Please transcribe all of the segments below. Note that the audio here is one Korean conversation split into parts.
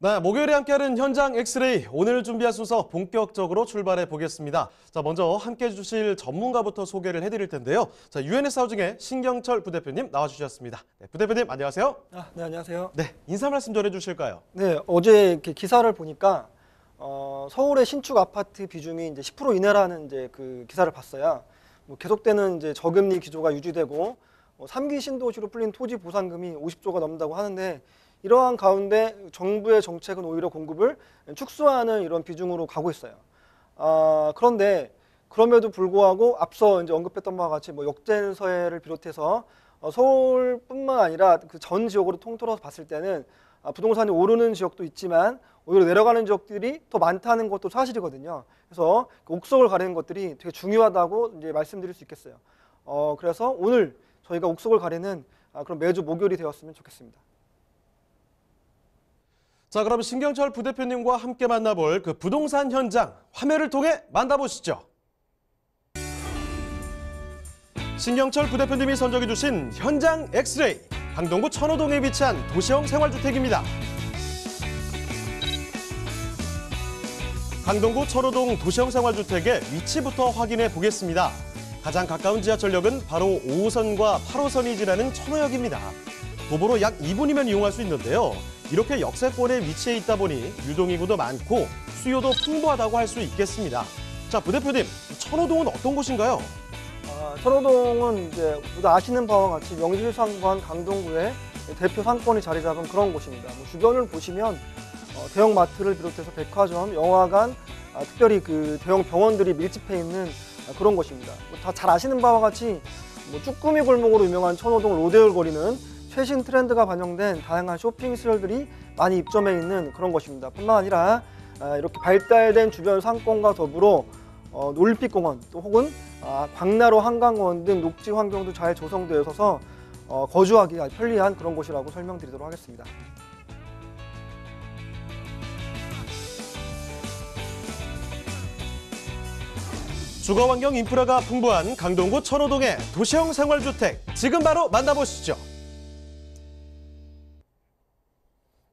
네, 목요일에 함께하는 현장 엑스레이 오늘 준비한 순서 본격적으로 출발해 보겠습니다. 자, 먼저 함께해 주실 전문가부터 소개를 해드릴 텐데요. 자, UNS 하우징의 신경철 부대표님 나와주셨습니다. 네, 부대표님 안녕하세요. 아, 네, 안녕하세요. 네, 인사 말씀 전해주실까요? 네, 어제 이렇게 기사를 보니까 어, 서울의 신축 아파트 비중이 이제 10% 이내라는 이제 그 기사를 봤어요. 뭐 계속되는 이제 저금리 기조가 유지되고 어, 뭐 3기 신도시로 풀린 토지 보상금이 50조가 넘는다고 하는데 이러한 가운데 정부의 정책은 오히려 공급을 축소하는 이런 비중으로 가고 있어요. 아, 그런데 그럼에도 불구하고 앞서 이제 언급했던 바와 같이 뭐 역전 서해를 비롯해서 어, 서울뿐만 아니라 그 전 지역으로 통틀어서 봤을 때는 아, 부동산이 오르는 지역도 있지만 오히려 내려가는 지역들이 더 많다는 것도 사실이거든요. 그래서 그 옥석을 가리는 것들이 되게 중요하다고 이제 말씀드릴 수 있겠어요. 어, 그래서 오늘 저희가 옥석을 가리는 아, 그런 매주 목요일이 되었으면 좋겠습니다. 자, 그럼 신경철 부대표님과 함께 만나볼 그 부동산 현장 화면을 통해 만나보시죠. 신경철 부대표님이 선정해 주신 현장 엑스레이. 강동구 천호동에 위치한 도시형 생활주택입니다. 강동구 천호동 도시형 생활주택의 위치부터 확인해 보겠습니다. 가장 가까운 지하철역은 바로 5호선과 8호선이 지나는 천호역입니다. 도보로 약 2분이면 이용할 수 있는데요. 이렇게 역세권에위치해 있다 보니 유동인구도 많고 수요도 풍부하다고 할 수 있겠습니다. 자, 부대표님, 천호동은 어떤 곳인가요? 아, 천호동은 이제 모두 아시는 바와 같이 명실상부한 강동구의 대표 상권이 자리 잡은 그런 곳입니다. 뭐 주변을 보시면 어, 대형 마트를 비롯해서 백화점, 영화관, 아, 특별히 그 대형 병원들이 밀집해 있는 아, 그런 곳입니다. 뭐 다 잘 아시는 바와 같이 뭐 쭈꾸미 골목으로 유명한 천호동 로데올 거리는 최신 트렌드가 반영된 다양한 쇼핑 시설들이 많이 입점해 있는 그런 것입니다. 뿐만 아니라 아, 이렇게 발달된 주변 상권과 더불어 어, 올림픽공원 또 혹은 아, 광나루 한강공원 등 녹지 환경도 잘 조성되어 있어서 거주하기가 편리한 그런 곳이라고 설명드리도록 하겠습니다. 주거 환경 인프라가 풍부한 강동구 천호동의 도시형 생활주택 지금 바로 만나보시죠.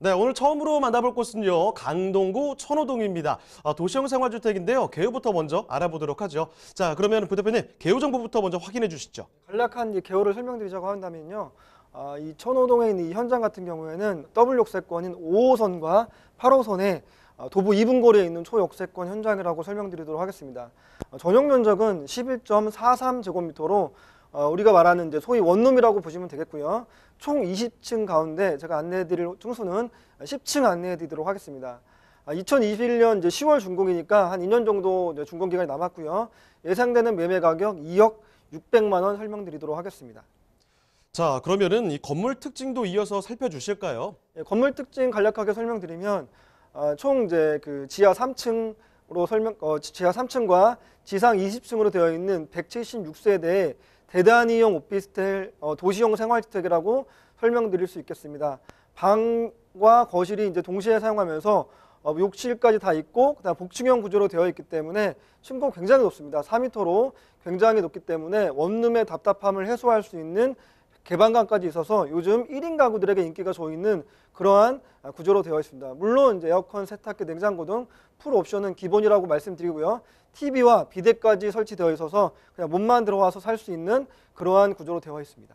네, 오늘 처음으로 만나볼 곳은요. 강동구 천호동입니다. 아, 도시형 생활주택인데요. 개요부터 먼저 알아보도록 하죠. 자, 그러면 부대표님 그 개요 정보부터 먼저 확인해 주시죠. 간략한 이 개요를 설명드리자고 한다면요. 아, 이 천호동에 있는 이 현장 같은 경우에는 W역세권인 5호선과 8호선에 어, 도보 2분 거리에 있는 초역세권 현장이라고 설명드리도록 하겠습니다. 전용 면적은 11.43제곱미터로 어, 우리가 말하는 이제 소위 원룸이라고 보시면 되겠고요. 총 20층 가운데 제가 안내해드릴 중수는 10층 안내해드리도록 하겠습니다. 2021년 아, 이제 10월 준공이니까 한 2년 정도 준공 기간이 남았고요. 예상되는 매매 가격 2억 600만 원 설명드리도록 하겠습니다. 자, 그러면은 이 건물 특징도 이어서 살펴주실까요? 예, 건물 특징 간략하게 설명드리면 어, 총 이제 그 지하 3층으로 설명 어, 지하 3층과 지상 20층으로 되어 있는 1 7 6세대 대단위형 오피스텔 어, 도시형 생활주택이라고 설명드릴 수 있겠습니다. 방과 거실이 이제 동시에 사용하면서 어, 욕실까지 다 있고 그다음 복층형 구조로 되어 있기 때문에 층고 굉장히 높습니다. 4m로 굉장히 높기 때문에 원룸의 답답함을 해소할 수 있는 개방감까지 있어서 요즘 1인 가구들에게 인기가 조이는 그러한 구조로 되어 있습니다. 물론 이제 에어컨, 세탁기, 냉장고 등 풀 옵션은 기본이라고 말씀드리고요. TV와 비대까지 설치되어 있어서 그냥 몸만 들어와서 살 수 있는 그러한 구조로 되어 있습니다.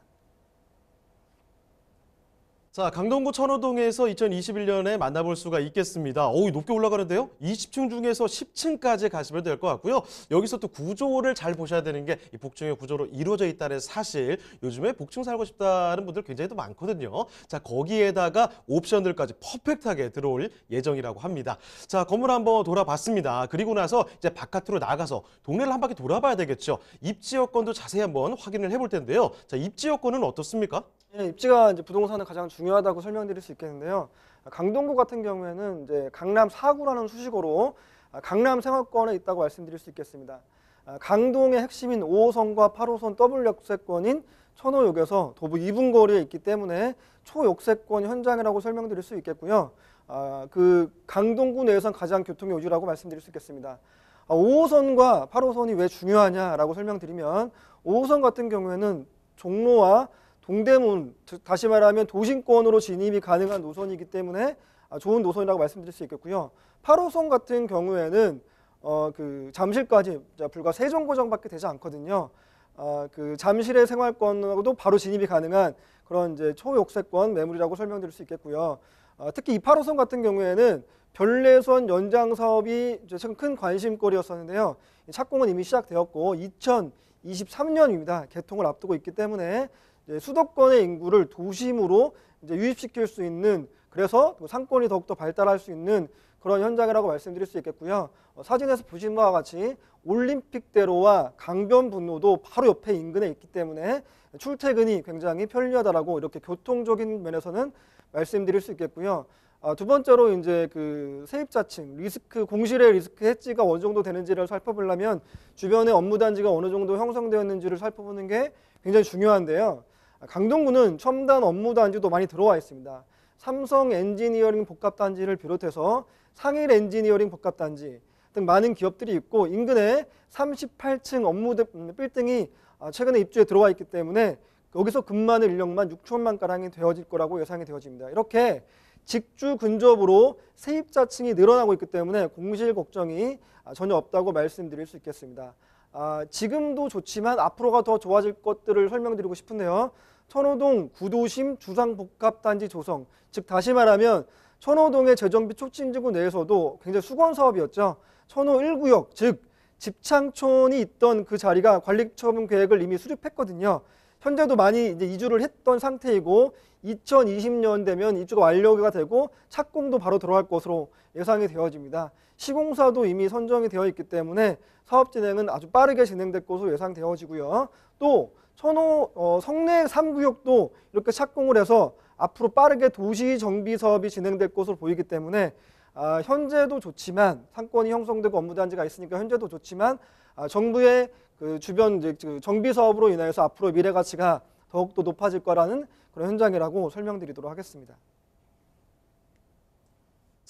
자, 강동구 천호동에서 2021년에 만나볼 수가 있겠습니다. 어우, 높게 올라가는데요? 20층 중에서 10층까지 가시면 될 것 같고요. 여기서 또 구조를 잘 보셔야 되는 게 이 복층의 구조로 이루어져 있다는 사실. 요즘에 복층 살고 싶다는 분들 굉장히 많거든요. 자, 거기에다가 옵션들까지 퍼펙트하게 들어올 예정이라고 합니다. 자, 건물 한번 돌아봤습니다. 그리고 나서 이제 바깥으로 나가서 동네를 한 바퀴 돌아봐야 되겠죠. 입지 여건도 자세히 한번 확인을 해볼 텐데요. 자, 입지 여건은 어떻습니까? 예, 입지가 이제 부동산은 가장 주 중요하다고 설명드릴 수 있겠는데요. 강동구 같은 경우에는 이제 강남 4구라는 수식어로 아, 강남 생활권에 있다고 말씀드릴 수 있겠습니다. 아, 강동의 핵심인 5호선과 8호선 더블 역세권인 천호역에서 도보 2분 거리에 있기 때문에 초역세권 현장이라고 설명드릴 수 있겠고요. 아, 그 강동구 내에선 가장 교통의 요지라고 말씀드릴 수 있겠습니다. 5호선과 8호선이 왜 중요하냐라고 설명드리면 5호선 같은 경우에는 종로와 동대문, 다시 말하면 도심권으로 진입이 가능한 노선이기 때문에 아, 좋은 노선이라고 말씀드릴 수 있겠고요. 8호선 같은 경우에는 어, 그 잠실까지 불과 세종고정밖에 되지 않거든요. 어, 그 잠실의 생활권하고도 바로 진입이 가능한 그런 이제 초역세권 매물이라고 설명드릴 수 있겠고요. 어, 특히 2, 8호선 같은 경우에는 별내선 연장 사업이 최근 큰 관심거리였었는데요. 착공은 이미 시작되었고 2023년입니다. 개통을 앞두고 있기 때문에 예, 수도권의 인구를 도심으로 이제 유입시킬 수 있는 그래서 상권이 더욱더 발달할 수 있는 그런 현장이라고 말씀드릴 수 있겠고요. 어, 사진에서 보신 바와 같이 올림픽대로와 강변분로도 바로 옆에 인근에 있기 때문에 출퇴근이 굉장히 편리하다라고 이렇게 교통적인 면에서는 말씀드릴 수 있겠고요. 아, 두 번째로 이제 그 세입자층 리스크 공실의 리스크 해지가 어느 정도 되는지를 살펴보려면 주변의 업무 단지가 어느 정도 형성되었는지를 살펴보는 게 굉장히 중요한데요. 강동구는 첨단 업무 단지도 많이 들어와 있습니다. 삼성 엔지니어링 복합 단지를 비롯해서 상일 엔지니어링 복합 단지 등 많은 기업들이 있고 인근에 38층 업무 음, 빌딩이 아, 최근에 입주에 들어와 있기 때문에 여기서 근무하는 인력만 6천만 가량이 되어질 거라고 예상이 되어집니다. 이렇게 직주 근접으로 세입자층이 늘어나고 있기 때문에 공실 걱정이 아, 전혀 없다고 말씀드릴 수 있겠습니다. 아, 지금도 좋지만 앞으로가 더 좋아질 것들을 설명드리고 싶은데요. 천호동 구도심 주상복합단지 조성 즉 다시 말하면 천호동의 재정비 촉진지구 내에서도 굉장히 수건 사업이었죠. 천호 1구역 즉 집창촌이 있던 그 자리가 관리처분 계획을 이미 수립했거든요. 현재도 많이 이제 이주를 했던 상태이고 2020년 되면 이주가 완료가 되고 착공도 바로 들어갈 것으로 예상이 되어집니다. 시공사도 이미 선정이 되어 있기 때문에 사업 진행은 아주 빠르게 진행될 것으로 예상되어지고요. 또 천호 어, 성내 3구역도 이렇게 착공을 해서 앞으로 빠르게 도시 정비 사업이 진행될 것으로 보이기 때문에 아, 현재도 좋지만 상권이 형성되고 업무 단지가 있으니까 현재도 좋지만 아, 정부의 그 주변 이제 그 정비 사업으로 인하여서 앞으로 미래 가치가 더욱더 높아질 거라는 그런 현장이라고 설명드리도록 하겠습니다.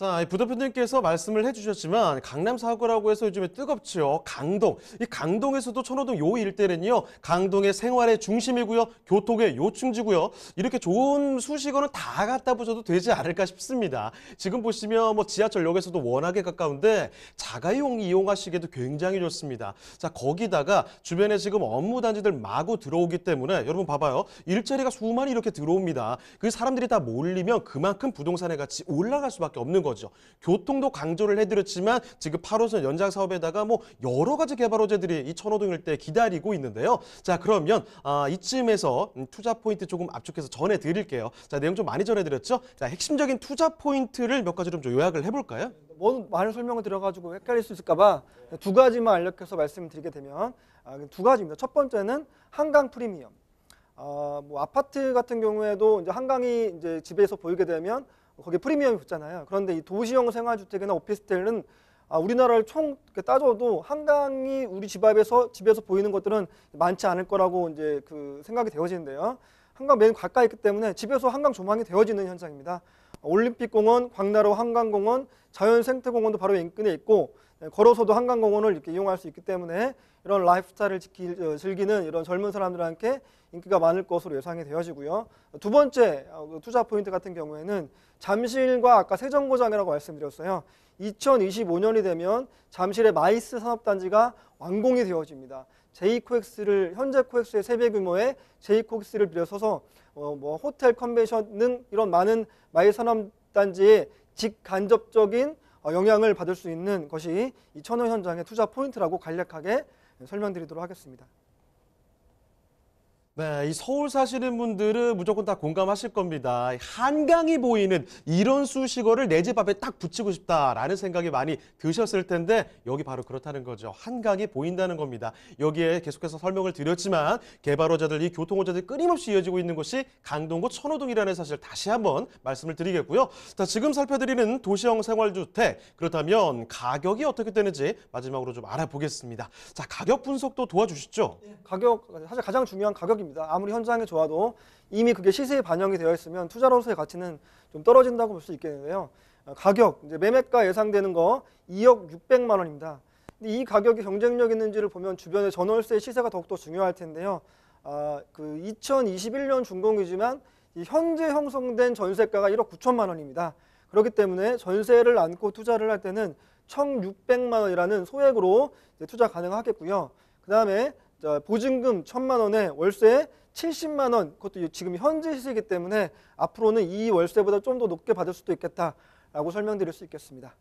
자, 부대표님께서 말씀을 해주셨지만 강남 사고라고 해서 요즘에 뜨겁지요. 강동. 이 강동에서도 천호동 요 일대는요. 강동의 생활의 중심이고요. 교통의 요충지고요. 이렇게 좋은 수식어는 다 갖다 붙여도 되지 않을까 싶습니다. 지금 보시면 뭐 지하철역에서도 워낙에 가까운데 자가용 이용하시기에도 굉장히 좋습니다. 자, 거기다가 주변에 지금 업무 단지들 마구 들어오기 때문에 여러분 봐봐요. 일자리가 수많이 이렇게 들어옵니다. 그 사람들이 다 몰리면 그만큼 부동산의 가치 올라갈 수밖에 없는 거예요. 거죠. 교통도 강조를 해드렸지만 지금 8호선 연장 사업에다가 뭐 여러 가지 개발 호재들이 이 천호동 일대 기다리고 있는데요. 자 그러면 아, 이쯤에서 음, 투자 포인트 조금 압축해서 전해드릴게요. 자 내용 좀 많이 전해드렸죠. 자 핵심적인 투자 포인트를 몇 가지 좀 요약을 해볼까요? 뭐 많은 설명을 들어가지고 헷갈릴 수 있을까봐 두 가지만 알려서 말씀드리게 되면 아, 그 두 가지입니다. 첫 번째는 한강 프리미엄. 어, 뭐 아파트 같은 경우에도 이제 한강이 이제 집에서 보이게 되면 거기 프리미엄이 붙잖아요. 그런데 이 도시형 생활주택이나 오피스텔은 아, 우리나라를 총 따져도 한강이 우리 집 앞에서 집에서 보이는 것들은 많지 않을 거라고 이제 그 생각이 되어지는데요. 한강 맨 가까이 있기 때문에 집에서 한강 조망이 되어지는 현상입니다. 올림픽공원, 광나루 한강공원, 자연생태공원도 바로 인근에 있고 예, 걸어서도 한강공원을 이렇게 이용할 수 있기 때문에 이런 라이프스타일을 어, 즐기는 이런 젊은 사람들한테 인기가 많을 것으로 예상이 되어지고요. 두 번째 어, 그 투자 포인트 같은 경우에는 잠실과 아까 세정고장이라고 말씀드렸어요. 2025년이 되면 잠실의 마이스 산업단지가 완공이 되어집니다. 제이코엑스를 현재 코엑스의 세배 규모의 제이코엑스를 빌려서서 어, 뭐 호텔 컨벤션 등 이런 많은 마이스 산업단지의 직간접적인 어, 영향을 받을 수 있는 것이 이 천호 현장의 투자 포인트라고 간략하게 설명드리도록 하겠습니다. 네, 이 서울 사시는 분들은 무조건 다 공감하실 겁니다. 한강이 보이는 이런 수식어를 내 집 앞에 딱 붙이고 싶다라는 생각이 많이 드셨을 텐데 여기 바로 그렇다는 거죠. 한강이 보인다는 겁니다. 여기에 계속해서 설명을 드렸지만 개발호자들, 이 교통호자들이 끊임없이 이어지고 있는 곳이 강동구 천호동이라는 사실 다시 한번 말씀을 드리겠고요. 자, 지금 살펴드리는 도시형 생활주택 그렇다면 가격이 어떻게 되는지 마지막으로 좀 알아보겠습니다. 자, 가격 분석도 도와주시죠. 네, 가격, 사실 가장 중요한 가격입니다. 겁니다. 아무리 현장이 좋아도 이미 그게 시세에 반영이 되어 있으면 투자로서의 가치는 좀 떨어진다고 볼 수 있겠는데요. 아, 가격, 이제 매매가 예상되는 거 2억 600만 원입니다. 근데 이 가격이 경쟁력 있는지를 보면 주변의 전월세 시세가 더욱더 중요할 텐데요. 아, 그 2021년 준공이지만 현재 형성된 전세가가 1억 9천만 원입니다. 그렇기 때문에 전세를 안고 투자를 할 때는 1,600만 원이라는 소액으로 투자 가능하겠고요. 그 다음에 자, 보증금 천만 원에 월세 70만 원 그것도 지금 현재 시세이기 때문에 앞으로는 이 월세보다 좀 더 높게 받을 수도 있겠다라고 설명드릴 수 있겠습니다.